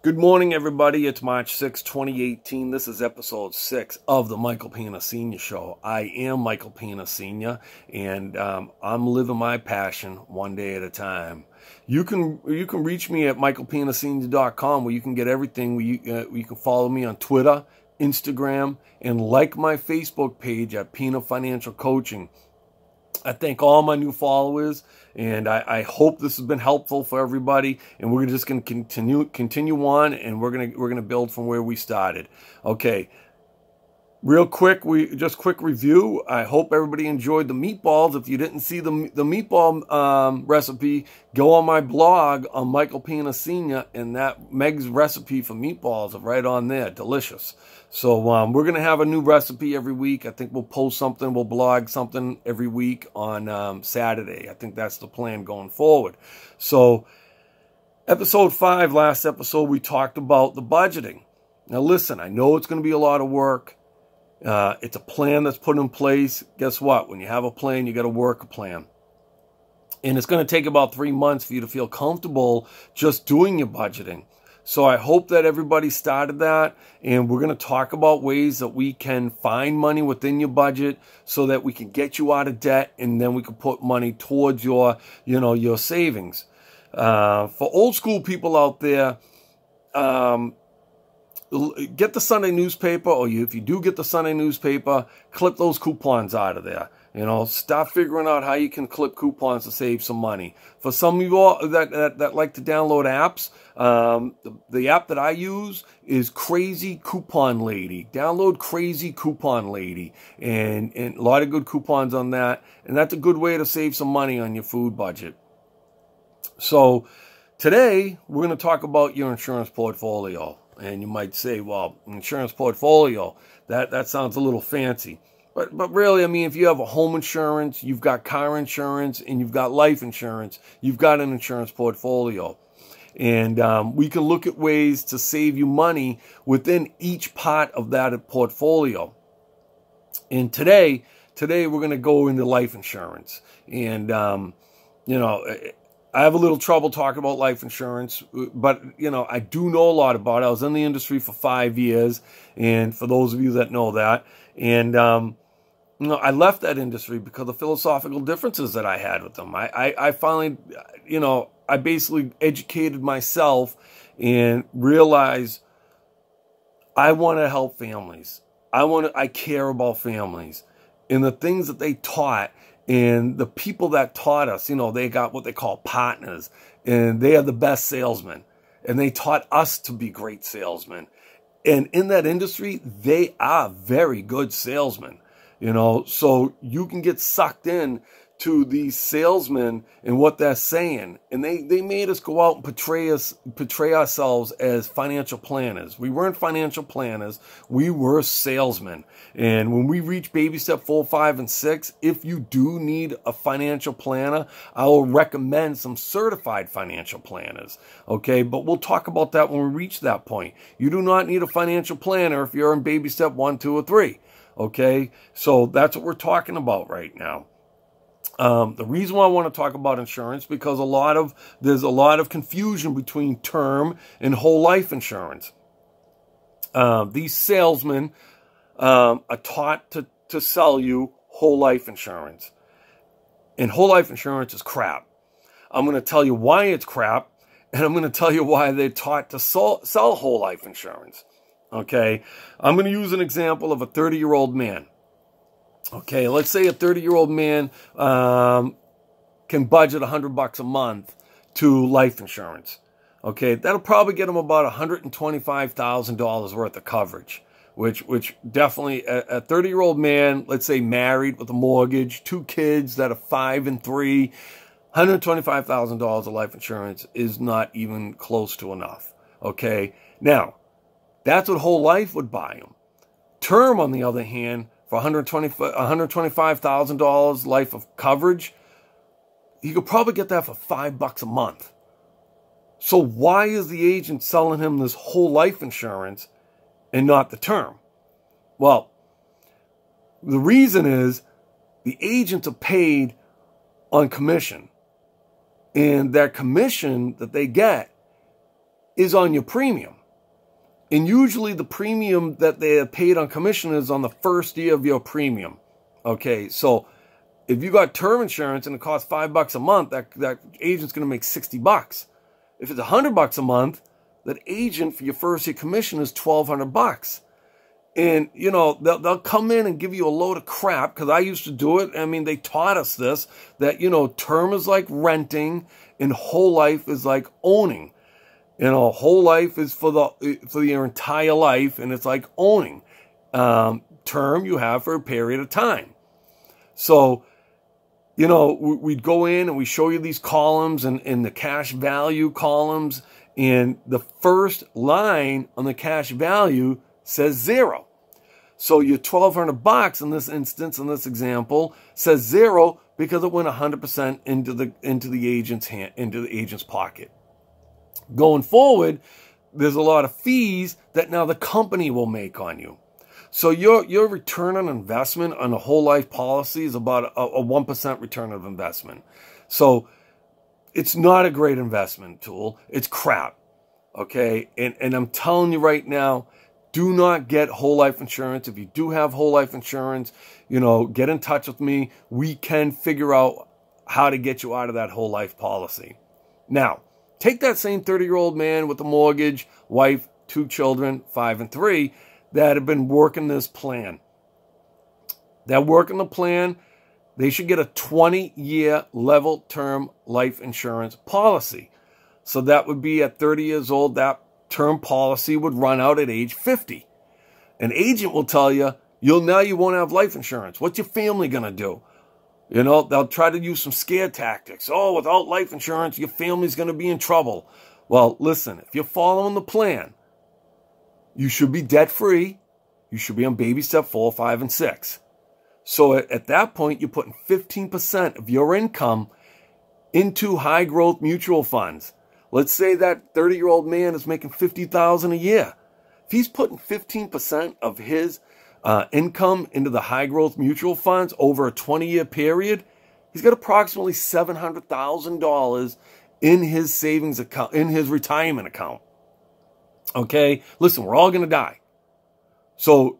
Good morning, everybody. It's March 6, 2018. This is episode 6 of the Michael Pena Sr. Show. I am Michael Pena Sr., and um, I'm living my passion one day at a time. You can you can reach me at michaelpenasenior.com where you can get everything. Where you, uh, you can follow me on Twitter, Instagram, and like my Facebook page at Pena Financial Coaching. I thank all my new followers, and I, I, hope this has been helpful for everybody. And we're just going to continue continue on, and we're gonna we're gonna build from where we started. Okay, Real quick, we just quick review. I hope everybody enjoyed the meatballs. If you didn't see the the meatball um, recipe, go on my blog on Michael Pina Senior, and that Meg's recipe for meatballs are right on there. Delicious. So um, we're gonna have a new recipe every week. I think we'll post something, we'll blog something every week on um, Saturday. I think that's the plan going forward. So episode five, last episode, we talked about the budgeting. Now listen, I know it's gonna be a lot of work. Uh, it's a plan that's put in place. Guess what? When you have a plan, you got to work a plan. And it's going to take about three months for you to feel comfortable just doing your budgeting. So I hope that everybody started that. And we're going to talk about ways that we can find money within your budget so that we can get you out of debt and then we can put money towards your, you know, your savings. Uh, for old school people out there, um, get the Sunday newspaper, or you, if you do get the Sunday newspaper, clip those coupons out of there. You know, start figuring out how you can clip coupons to save some money. For some of you all that, that, that like to download apps, um, the, the app that I use is Crazy Coupon Lady. Download Crazy Coupon Lady, and, and a lot of good coupons on that. And that's a good way to save some money on your food budget. So today, we're going to talk about your insurance portfolio. And you might say, well, insurance portfolio, that, that sounds a little fancy. But, but really, I mean, if you have a home insurance, you've got car insurance, and you've got life insurance, you've got an insurance portfolio. And um, we can look at ways to save you money within each part of that portfolio. And today, today we're going to go into life insurance. And, um, you know, I have a little trouble talking about life insurance, but you know, I do know a lot about it. I was in the industry for five years, and for those of you that know that, and um, you know, I left that industry because of philosophical differences that I had with them. I, I, I finally, you know, I basically educated myself and realized I want to help families. I want to, I care about families, and the things that they taught and the people that taught us, you know, they got what they call partners, and they are the best salesmen. And they taught us to be great salesmen. And in that industry, they are very good salesmen, you know. So you can get sucked in to these salesmen and what they're saying. And they, they made us go out and portray us portray ourselves as financial planners. We weren't financial planners, we were salesmen. And when we reach baby step four, five, and six, if you do need a financial planner, I will recommend some certified financial planners. Okay, but we'll talk about that when we reach that point. You do not need a financial planner if you're in baby step one, two, or three. Okay, so that's what we're talking about right now. Um, the reason why I want to talk about insurance because a lot of there's a lot of confusion between term and whole life insurance. Uh, these salesmen um, are taught to to sell you whole life insurance, and whole life insurance is crap. I'm going to tell you why it's crap, and I'm going to tell you why they're taught to sell, sell whole life insurance. Okay, I'm going to use an example of a 30 year old man. Okay, let's say a 30 year old man um, can budget 100 bucks a month to life insurance. Okay, that'll probably get him about $125,000 worth of coverage, which which definitely a 30 year old man, let's say married with a mortgage, two kids that are five and three, $125,000 of life insurance is not even close to enough. Okay, now that's what whole life would buy him. Term, on the other hand, for $125,000 life of coverage, he could probably get that for five bucks a month. So why is the agent selling him this whole life insurance and not the term? Well, the reason is the agents are paid on commission. And their commission that they get is on your premium. And usually the premium that they have paid on commission is on the first year of your premium. Okay, so if you got term insurance and it costs five bucks a month, that, that agent's going to make 60 bucks. If it's a hundred bucks a month, that agent for your first year commission is 1200 bucks. And, you know, they'll, they'll come in and give you a load of crap because I used to do it. I mean, they taught us this that, you know, term is like renting and whole life is like owning. You know, whole life is for the for your entire life, and it's like owning um, term you have for a period of time. So, you know, we'd go in and we show you these columns and, and the cash value columns, and the first line on the cash value says zero. So your 1200 bucks in this instance, in this example, says zero because it went 100% into the into the agent's hand, into the agent's pocket. Going forward, there's a lot of fees that now the company will make on you. So your your return on investment on a whole life policy is about a one percent return of investment. So it's not a great investment tool. It's crap. Okay, and and I'm telling you right now, do not get whole life insurance. If you do have whole life insurance, you know, get in touch with me. We can figure out how to get you out of that whole life policy. Now, Take that same 30 year old man with a mortgage, wife, two children, five and three, that have been working this plan. That working the plan, they should get a 20 year level term life insurance policy. So that would be at 30 years old, that term policy would run out at age 50. An agent will tell you, you'll now you won't have life insurance. What's your family going to do? You know, they'll try to use some scare tactics. Oh, without life insurance, your family's going to be in trouble. Well, listen, if you're following the plan, you should be debt free. You should be on baby step four, five, and six. So at that point, you're putting 15% of your income into high growth mutual funds. Let's say that 30 year old man is making 50,000 a year. If he's putting 15% of his uh, income into the high growth mutual funds over a 20 year period, he's got approximately $700,000 in his savings account, in his retirement account. Okay. Listen, we're all going to die. So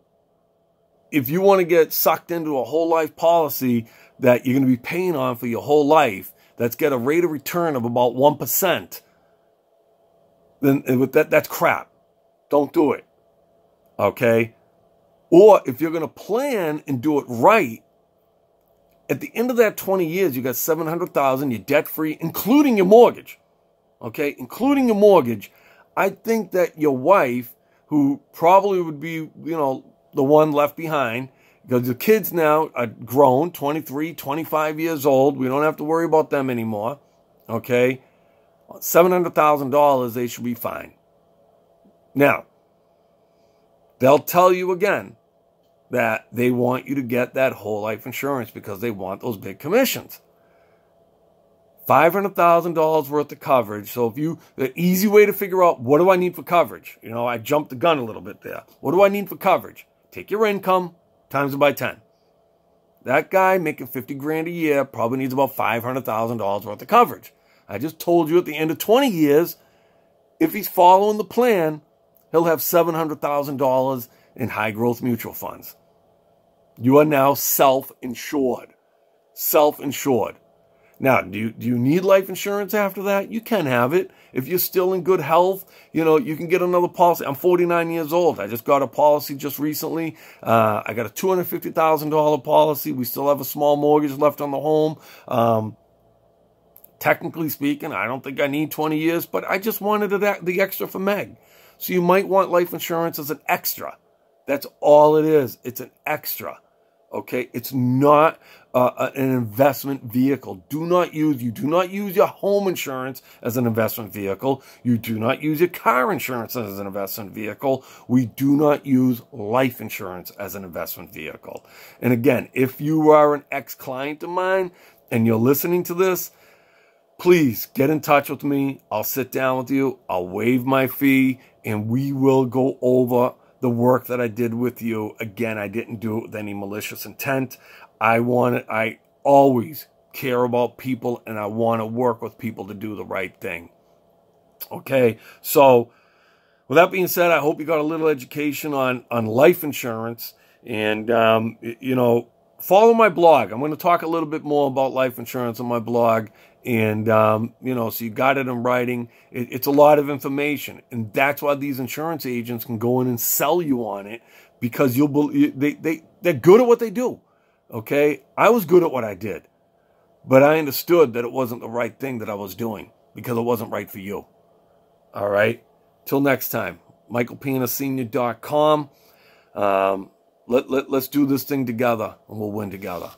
if you want to get sucked into a whole life policy that you're going to be paying on for your whole life, that's got a rate of return of about 1%, then eh, with that, that's crap. Don't do it. Okay. Or if you're going to plan and do it right, at the end of that 20 years, you got 700,000, you're debt free, including your mortgage. Okay, including your mortgage. I think that your wife, who probably would be, you know, the one left behind, because the kids now are grown, 23, 25 years old. We don't have to worry about them anymore. Okay, $700,000, they should be fine. Now, they'll tell you again that they want you to get that whole life insurance because they want those big commissions. $500,000 worth of coverage. So if you, the easy way to figure out what do I need for coverage? You know, I jumped the gun a little bit there. What do I need for coverage? Take your income, times it by 10. That guy making 50 grand a year probably needs about $500,000 worth of coverage. I just told you at the end of 20 years, if he's following the plan, he'll have $700,000 in high growth mutual funds. You are now self insured. Self insured. Now, do you, do you need life insurance after that? You can have it. If you're still in good health, you know, you can get another policy. I'm 49 years old. I just got a policy just recently. Uh, I got a $250,000 policy. We still have a small mortgage left on the home. Um, technically speaking, I don't think I need 20 years, but I just wanted the extra for Meg. So you might want life insurance as an extra. That's all it is. It's an extra. Okay. It's not uh, uh, an investment vehicle. Do not use, you do not use your home insurance as an investment vehicle. You do not use your car insurance as an investment vehicle. We do not use life insurance as an investment vehicle. And again, if you are an ex client of mine and you're listening to this, please get in touch with me. I'll sit down with you. I'll waive my fee and we will go over the work that I did with you. Again, I didn't do it with any malicious intent. I want I always care about people and I want to work with people to do the right thing. Okay, so with that being said, I hope you got a little education on, on life insurance. And, um, you know, follow my blog. I'm going to talk a little bit more about life insurance on my blog and, um, you know, so you got it in writing. It, it's a lot of information. And that's why these insurance agents can go in and sell you on it because you'll be, they, they, they're good at what they do. Okay. I was good at what I did, but I understood that it wasn't the right thing that I was doing because it wasn't right for you. All right. Till next time, michaelpanasenior.com. Um, let, let, let's do this thing together and we'll win together.